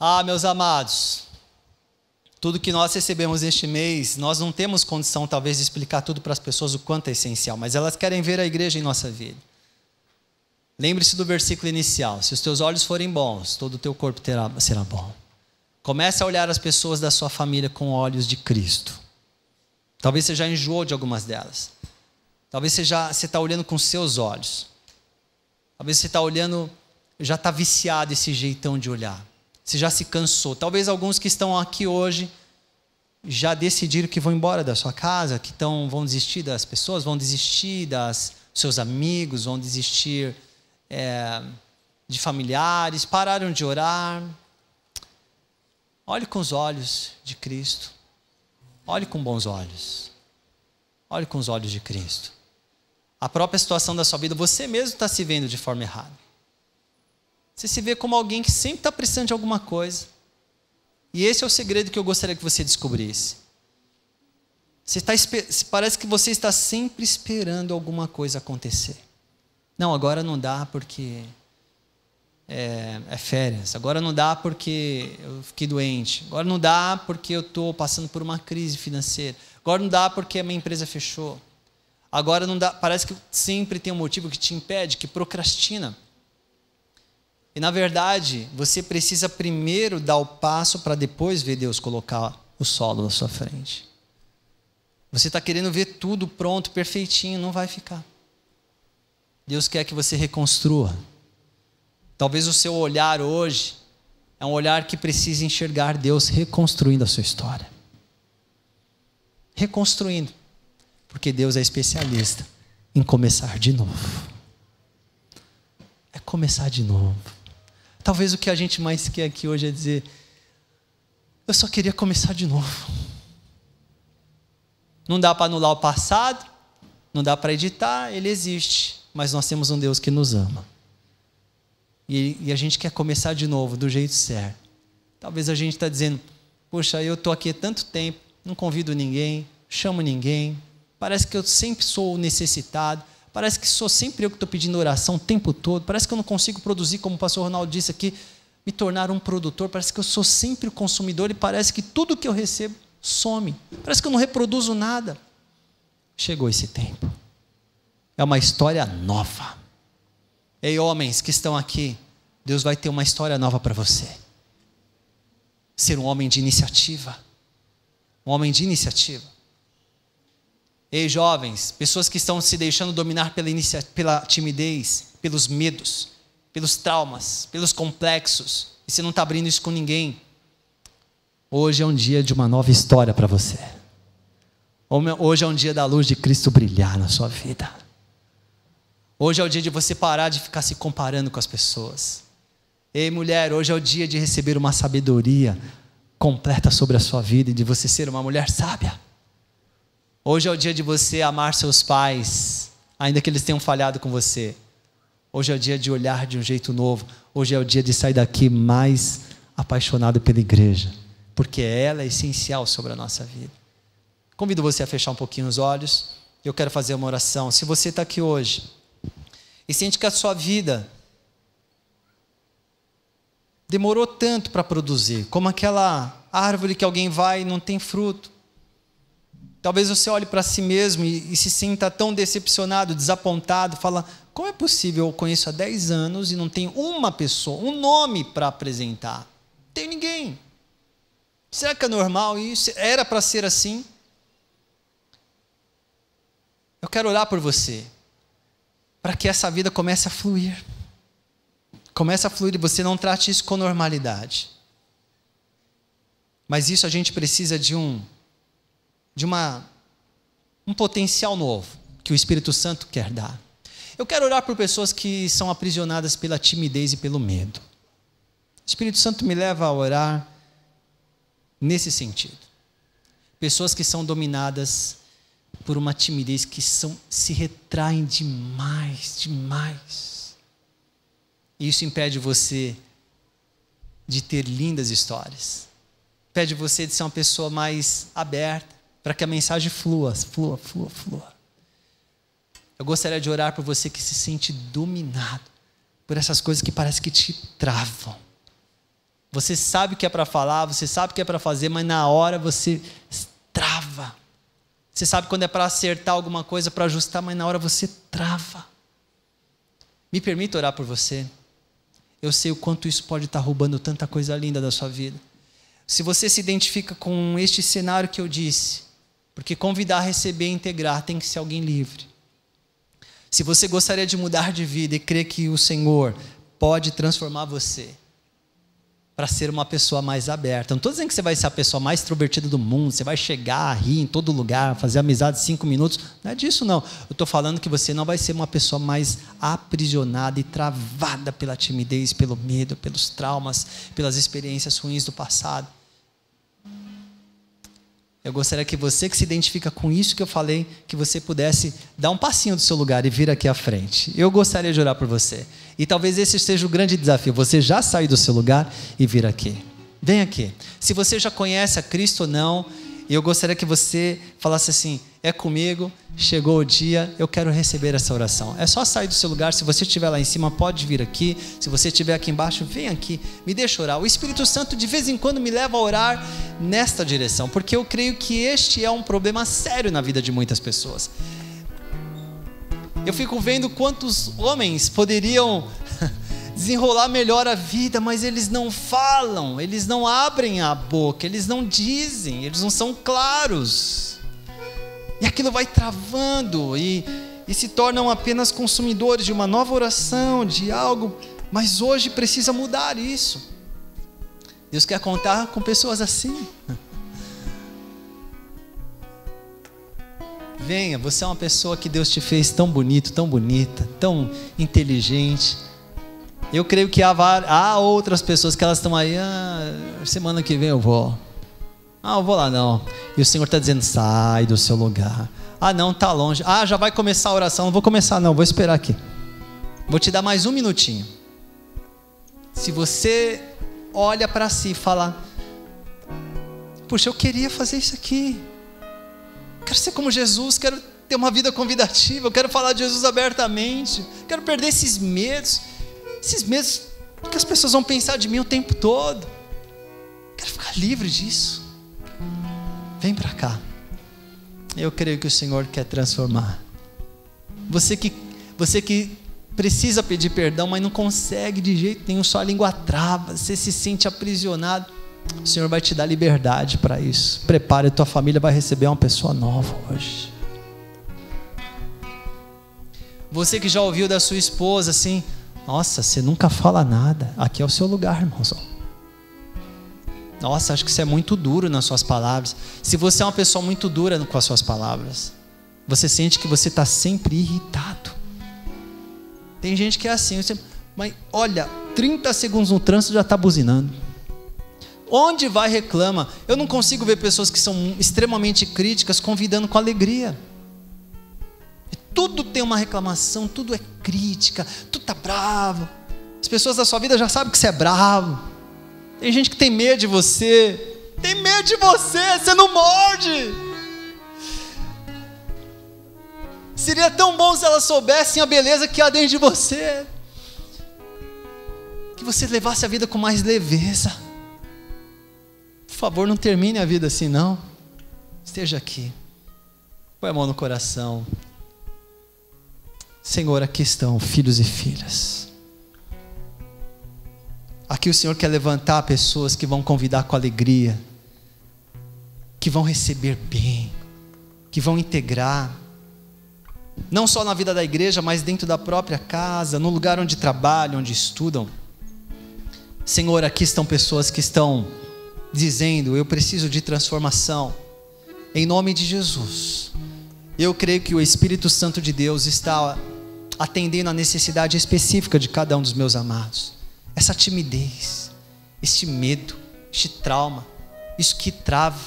S1: Ah, meus amados, tudo que nós recebemos este mês, nós não temos condição, talvez, de explicar tudo para as pessoas o quanto é essencial, mas elas querem ver a igreja em nossa vida. Lembre-se do versículo inicial: se os teus olhos forem bons, todo o teu corpo terá, será bom. Comece a olhar as pessoas da sua família com olhos de Cristo. Talvez você já enjoou de algumas delas. Talvez você já está olhando com seus olhos. Talvez você está olhando, já está viciado esse jeitão de olhar. Você já se cansou. Talvez alguns que estão aqui hoje já decidiram que vão embora da sua casa, que estão, vão desistir das pessoas, vão desistir dos seus amigos, vão desistir é, de familiares, pararam de orar. Olhe com os olhos de Cristo. Olhe com bons olhos. Olhe com os olhos de Cristo. A própria situação da sua vida, você mesmo está se vendo de forma errada. Você se vê como alguém que sempre está precisando de alguma coisa. E esse é o segredo que eu gostaria que você descobrisse. Você está, parece que você está sempre esperando alguma coisa acontecer. Não, agora não dá porque é, é, férias. Agora não dá porque eu fiquei doente. Agora não dá porque eu estou passando por uma crise financeira. Agora não dá porque a minha empresa fechou. Agora não dá. Parece que sempre tem um motivo que te impede, que procrastina. E na verdade, você precisa primeiro dar o passo para depois ver Deus colocar o solo na sua frente. Você está querendo ver tudo pronto, perfeitinho, não vai ficar. Deus quer que você reconstrua. Talvez o seu olhar hoje é um olhar que precisa enxergar Deus reconstruindo a sua história. Reconstruindo. Porque Deus é especialista em começar de novo. É começar de novo. Talvez o que a gente mais quer aqui hoje é dizer: eu só queria começar de novo. Não dá para anular o passado, não dá para editar, ele existe mas nós temos um Deus que nos ama. E, e a gente quer começar de novo, do jeito certo. Talvez a gente está dizendo, poxa, eu estou aqui há tanto tempo, não convido ninguém, chamo ninguém, parece que eu sempre sou necessitado, parece que sou sempre eu que estou pedindo oração o tempo todo, parece que eu não consigo produzir, como o pastor Ronaldo disse aqui, me tornar um produtor, parece que eu sou sempre o consumidor e parece que tudo que eu recebo some, parece que eu não reproduzo nada. Chegou esse tempo é uma história nova. Ei, homens que estão aqui, Deus vai ter uma história nova para você. Ser um homem de iniciativa. Um homem de iniciativa. Ei, jovens, pessoas que estão se deixando dominar pela, inicia pela timidez, pelos medos, pelos traumas, pelos complexos, e você não está abrindo isso com ninguém. Hoje é um dia de uma nova história para você. Hoje é um dia da luz de Cristo brilhar na sua vida. Hoje é o dia de você parar de ficar se comparando com as pessoas. Ei, mulher, hoje é o dia de receber uma sabedoria completa sobre a sua vida e de você ser uma mulher sábia. Hoje é o dia de você amar seus pais, ainda que eles tenham falhado com você. Hoje é o dia de olhar de um jeito novo. Hoje é o dia de sair daqui mais apaixonado pela igreja, porque ela é essencial sobre a nossa vida. Convido você a fechar um pouquinho os olhos. Eu quero fazer uma oração. Se você está aqui hoje, e sente que a sua vida demorou tanto para produzir, como aquela árvore que alguém vai e não tem fruto. Talvez você olhe para si mesmo e, e, se sinta tão decepcionado, desapontado, fala: como é possível? Eu conheço há 10 anos e não tenho uma pessoa, um nome para apresentar. Não tem ninguém. Será que é normal isso? Era para ser assim? Eu quero orar por você para que essa vida comece a fluir. Comece a fluir e você não trate isso com normalidade. Mas isso a gente precisa de um de uma um potencial novo que o Espírito Santo quer dar. Eu quero orar por pessoas que são aprisionadas pela timidez e pelo medo. O Espírito Santo me leva a orar nesse sentido. Pessoas que são dominadas por uma timidez que são, se retraem demais, demais. E isso impede você de ter lindas histórias. Impede você de ser uma pessoa mais aberta, para que a mensagem flua, flua, flua, flua. Eu gostaria de orar por você que se sente dominado por essas coisas que parece que te travam. Você sabe o que é para falar, você sabe o que é para fazer, mas na hora você trava. Você sabe quando é para acertar alguma coisa, para ajustar, mas na hora você trava. Me permita orar por você. Eu sei o quanto isso pode estar tá roubando tanta coisa linda da sua vida. Se você se identifica com este cenário que eu disse, porque convidar, receber integrar tem que ser alguém livre. Se você gostaria de mudar de vida e crer que o Senhor pode transformar você, para ser uma pessoa mais aberta. Não estou dizendo que você vai ser a pessoa mais extrovertida do mundo, você vai chegar, rir em todo lugar, fazer amizade cinco minutos. Não é disso, não. Eu estou falando que você não vai ser uma pessoa mais aprisionada e travada pela timidez, pelo medo, pelos traumas, pelas experiências ruins do passado. Eu gostaria que você que se identifica com isso que eu falei, que você pudesse dar um passinho do seu lugar e vir aqui à frente. Eu gostaria de orar por você. E talvez esse seja o grande desafio, você já sair do seu lugar e vir aqui. Vem aqui. Se você já conhece a Cristo ou não, e eu gostaria que você falasse assim: é comigo, chegou o dia, eu quero receber essa oração. É só sair do seu lugar, se você estiver lá em cima, pode vir aqui. Se você estiver aqui embaixo, vem aqui, me deixa orar. O Espírito Santo de vez em quando me leva a orar nesta direção, porque eu creio que este é um problema sério na vida de muitas pessoas. Eu fico vendo quantos homens poderiam desenrolar melhor a vida, mas eles não falam, eles não abrem a boca, eles não dizem, eles não são claros. E aquilo vai travando e, e se tornam apenas consumidores de uma nova oração, de algo, mas hoje precisa mudar isso. Deus quer contar com pessoas assim. Venha, você é uma pessoa que Deus te fez tão bonito, tão bonita, tão inteligente eu creio que há, há outras pessoas que elas estão aí, ah, semana que vem eu vou. Ah, eu vou lá não. E o Senhor está dizendo, sai do seu lugar. Ah, não, tá longe. Ah, já vai começar a oração. Não vou começar, não, vou esperar aqui. Vou te dar mais um minutinho. Se você olha para si e fala: Puxa, eu queria fazer isso aqui. Quero ser como Jesus, quero ter uma vida convidativa, eu quero falar de Jesus abertamente, quero perder esses medos esses medos, o que as pessoas vão pensar de mim o tempo todo? Quero ficar livre disso. Vem para cá. Eu creio que o Senhor quer transformar. Você que, você que precisa pedir perdão, mas não consegue de jeito nenhum, só a língua trava, você se sente aprisionado. O Senhor vai te dar liberdade para isso. Prepare, tua família vai receber uma pessoa nova hoje. Você que já ouviu da sua esposa assim, nossa, você nunca fala nada. Aqui é o seu lugar, irmãozão. Nossa, acho que você é muito duro nas suas palavras. Se você é uma pessoa muito dura com as suas palavras, você sente que você está sempre irritado. Tem gente que é assim, você, mas olha, 30 segundos no trânsito já está buzinando. Onde vai reclama? Eu não consigo ver pessoas que são extremamente críticas convidando com alegria tudo tem uma reclamação, tudo é crítica, tudo tá bravo. As pessoas da sua vida já sabem que você é bravo. Tem gente que tem medo de você. Tem medo de você, você não morde. Seria tão bom se elas soubessem a beleza que há dentro de você. Que você levasse a vida com mais leveza. Por favor, não termine a vida assim, não. Esteja aqui. Põe a mão no coração. Senhor, aqui estão filhos e filhas. Aqui o Senhor quer levantar pessoas que vão convidar com alegria, que vão receber bem, que vão integrar, não só na vida da igreja, mas dentro da própria casa, no lugar onde trabalham, onde estudam. Senhor, aqui estão pessoas que estão dizendo: Eu preciso de transformação, em nome de Jesus. Eu creio que o Espírito Santo de Deus está atendendo à necessidade específica de cada um dos meus amados. Essa timidez, este medo, este trauma, isso que trava,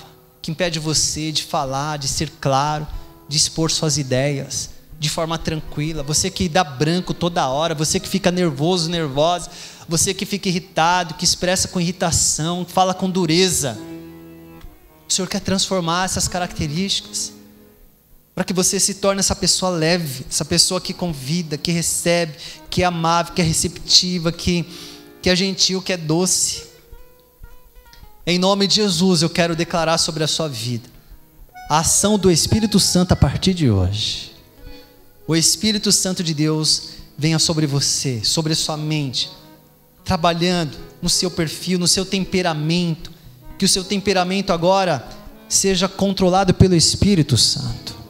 S1: que impede você de falar, de ser claro, de expor suas ideias de forma tranquila, você que dá branco toda hora, você que fica nervoso, nervosa, você que fica irritado, que expressa com irritação, fala com dureza. O Senhor quer transformar essas características para que você se torne essa pessoa leve, essa pessoa que convida, que recebe, que é amável, que é receptiva, que, que é gentil, que é doce. Em nome de Jesus, eu quero declarar sobre a sua vida a ação do Espírito Santo a partir de hoje. O Espírito Santo de Deus venha sobre você, sobre a sua mente, trabalhando no seu perfil, no seu temperamento, que o seu temperamento agora seja controlado pelo Espírito Santo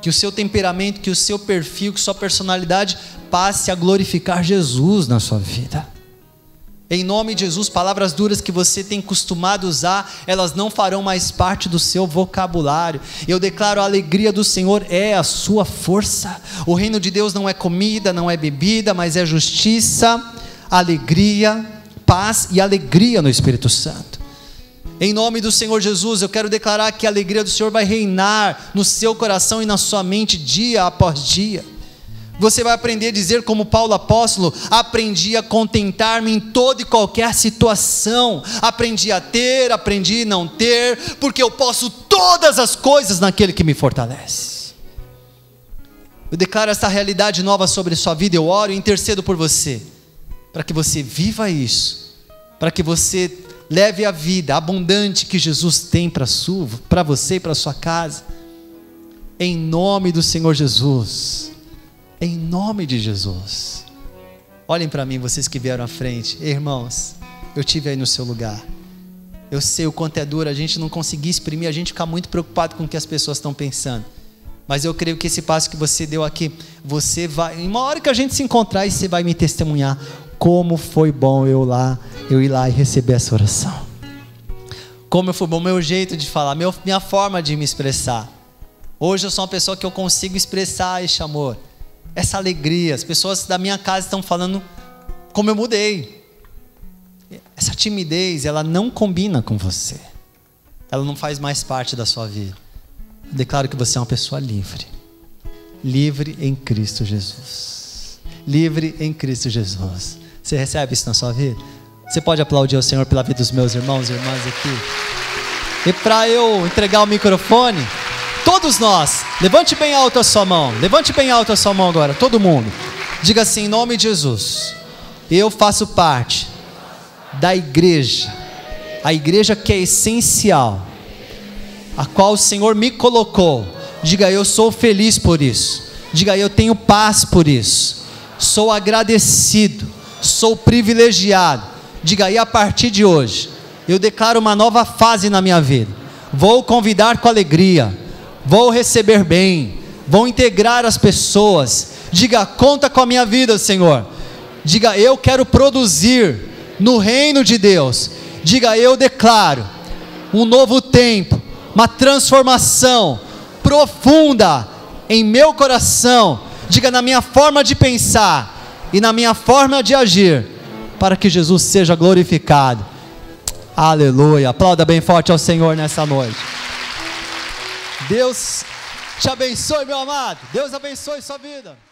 S1: que o seu temperamento, que o seu perfil, que sua personalidade passe a glorificar Jesus na sua vida. Em nome de Jesus, palavras duras que você tem costumado usar, elas não farão mais parte do seu vocabulário. Eu declaro a alegria do Senhor é a sua força. O reino de Deus não é comida, não é bebida, mas é justiça, alegria, paz e alegria no Espírito Santo. Em nome do Senhor Jesus, eu quero declarar que a alegria do Senhor vai reinar no seu coração e na sua mente dia após dia. Você vai aprender a dizer, como Paulo apóstolo: aprendi a contentar-me em toda e qualquer situação, aprendi a ter, aprendi a não ter, porque eu posso todas as coisas naquele que me fortalece. Eu declaro essa realidade nova sobre sua vida, eu oro e intercedo por você, para que você viva isso, para que você leve a vida abundante que Jesus tem para você e para sua casa. Em nome do Senhor Jesus. Em nome de Jesus. Olhem para mim, vocês que vieram à frente. Irmãos, eu tive aí no seu lugar. Eu sei o quanto é duro a gente não conseguir exprimir, a gente ficar muito preocupado com o que as pessoas estão pensando. Mas eu creio que esse passo que você deu aqui, você vai, em uma hora que a gente se encontrar, e você vai me testemunhar como foi bom eu lá, eu ir lá e receber essa oração. Como foi bom meu jeito de falar, minha forma de me expressar. Hoje eu sou uma pessoa que eu consigo expressar esse amor, essa alegria. As pessoas da minha casa estão falando como eu mudei. Essa timidez, ela não combina com você. Ela não faz mais parte da sua vida. Eu declaro que você é uma pessoa livre. Livre em Cristo Jesus. Livre em Cristo Jesus. Você recebe isso na sua vida? Você pode aplaudir o Senhor pela vida dos meus irmãos e irmãs aqui? E para eu entregar o microfone, todos nós, levante bem alto a sua mão, levante bem alto a sua mão agora, todo mundo. Diga assim: em nome de Jesus, eu faço parte da igreja, a igreja que é essencial, a qual o Senhor me colocou. Diga eu sou feliz por isso, diga eu tenho paz por isso, sou agradecido sou privilegiado. Diga aí, a partir de hoje, eu declaro uma nova fase na minha vida. Vou convidar com alegria, vou receber bem, vou integrar as pessoas. Diga, conta com a minha vida, Senhor. Diga, eu quero produzir no reino de Deus. Diga, eu declaro um novo tempo, uma transformação profunda em meu coração. Diga, na minha forma de pensar e na minha forma de agir, para que Jesus seja glorificado. Aleluia. Aplauda bem forte ao Senhor nessa noite. Deus te abençoe, meu amado. Deus abençoe sua vida.